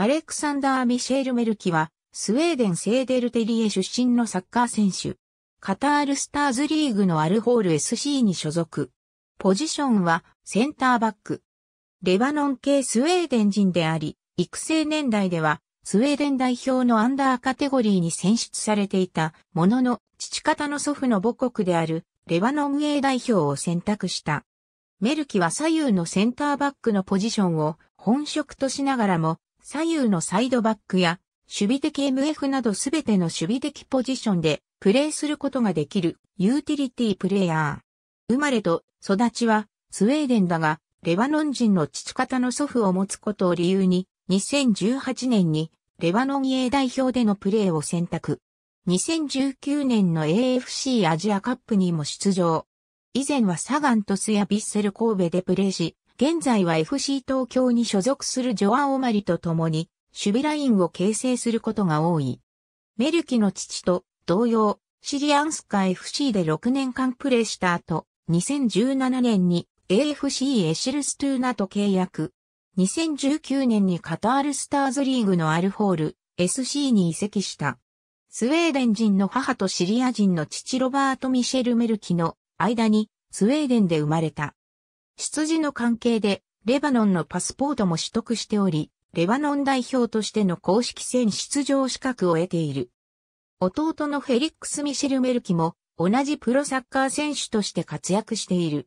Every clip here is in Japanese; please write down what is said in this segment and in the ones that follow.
アレクサンダー・ミシェール・メルキは、スウェーデン・セーデルテリエ出身のサッカー選手。カタールスターズリーグのアルホール SC に所属。ポジションはセンターバック。レバノン系スウェーデン人であり、育成年代ではスウェーデン代表のアンダーカテゴリーに選出されていたものの、父方の祖父の母国であるレバノン A 代表を選択した。メルキは左右のセンターバックのポジションを本職としながらも左右のサイドバックや、守備的 MF などすべての守備的ポジションでプレーすることができるユーティリティプレイヤー。生まれと育ちはスウェーデンだが、レバノン人の父方の祖父を持つことを理由に、2018年にレバノン A 代表でのプレーを選択。2019年の AFC アジアカップにも出場。以前はサガントスやビッセル神戸でプレーし、現在は FC 東京に所属するジョアオマリと共に、守備ラインを形成することが多い。メルキの父と同様、シリアンスカ FC で6年間プレーした後、2017年に AFC エシルストゥーナと契約。2019年にカタールスターズリーグのアルホール SC に移籍した。スウェーデン人の母とシリア人の父ロバート・ミシェル・メルキの間にスウェーデンで生まれた。出自の関係で、レバノンのパスポートも取得しており、レバノン代表としての公式戦出場資格を得ている。弟のフェリックス・ミシェル・メルキも同じプロサッカー選手として活躍している。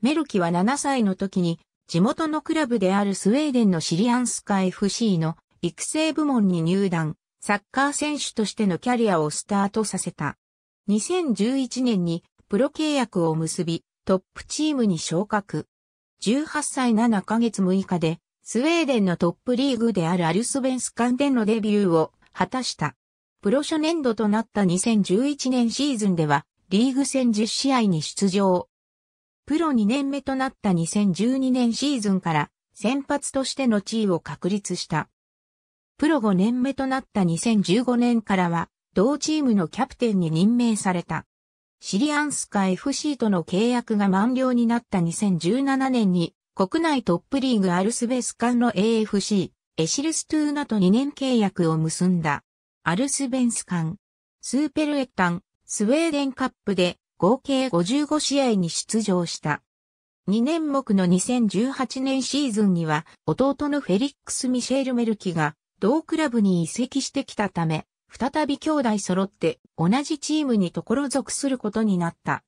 メルキは7歳の時に地元のクラブであるスウェーデンのシリアンスカ FC の育成部門に入団、サッカー選手としてのキャリアをスタートさせた。2011年にプロ契約を結び、トップチームに昇格。18歳7ヶ月6日で、スウェーデンのトップリーグであるアルスベンスカンでのデビューを果たした。プロ初年度となった2011年シーズンでは、リーグ戦10試合に出場。プロ2年目となった2012年シーズンから先発としての地位を確立した。プロ5年目となった2015年からは同チームのキャプテンに任命された。シリアンスカ FC との契約が満了になった2017年に、国内トップリーグアルスベスカンの AFC、エシルストゥーナと2年契約を結んだ。アルスベンスカン、スーペルエッタン、スウェーデンカップで合計55試合に出場した。2年目の2018年シーズンには弟のフェリックス・ミシェール・メルキが同クラブに移籍してきたため、再び兄弟揃って同じチームにところ属することになった。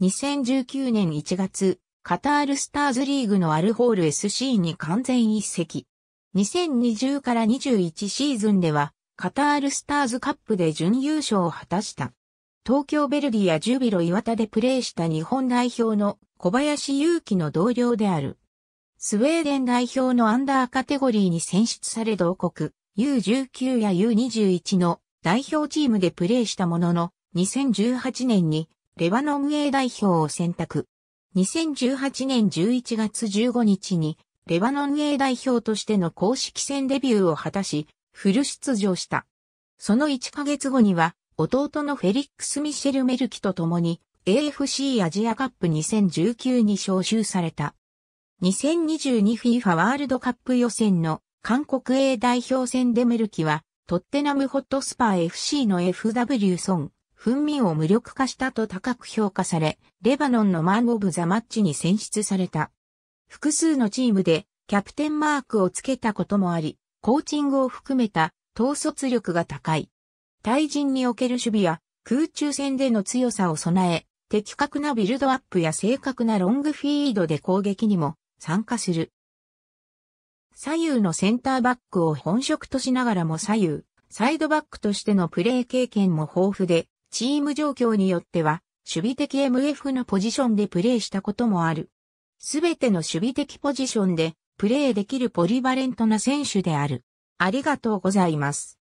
2019年1月、カタールスターズリーグのアルホール SC に完全一席。2020から21シーズンでは、カタールスターズカップで準優勝を果たした。東京ベルディやジュビロ岩田でプレーした日本代表の小林祐希の同僚である。スウェーデン代表のアンダーカテゴリーに選出され同国 U19 や U21 の代表チームでプレーしたものの、2018年にレバノン A 代表を選択。2018年11月15日にレバノン A 代表としての公式戦デビューを果たし、フル出場した。その1ヶ月後には、弟のフェリックス・ミシェル・メルキと共に AFC アジアカップ2019に招集された。2022FIFA ワールドカップ予選の韓国 A 代表戦でメルキはトッテナムホットスパー FC の FW ソン、フンミンを無力化したと高く評価され、レバノンのマン・オブ・ザ・マッチに選出された。複数のチームでキャプテンマークをつけたこともあり、コーチングを含めた統率力が高い。対人における守備や空中戦での強さを備え、的確なビルドアップや正確なロングフィードで攻撃にも参加する。左右のセンターバックを本職としながらも左右、サイドバックとしてのプレー経験も豊富で、チーム状況によっては、守備的 MF のポジションでプレーしたこともある。すべての守備的ポジションでプレーできるポリバレントな選手である。ありがとうございます。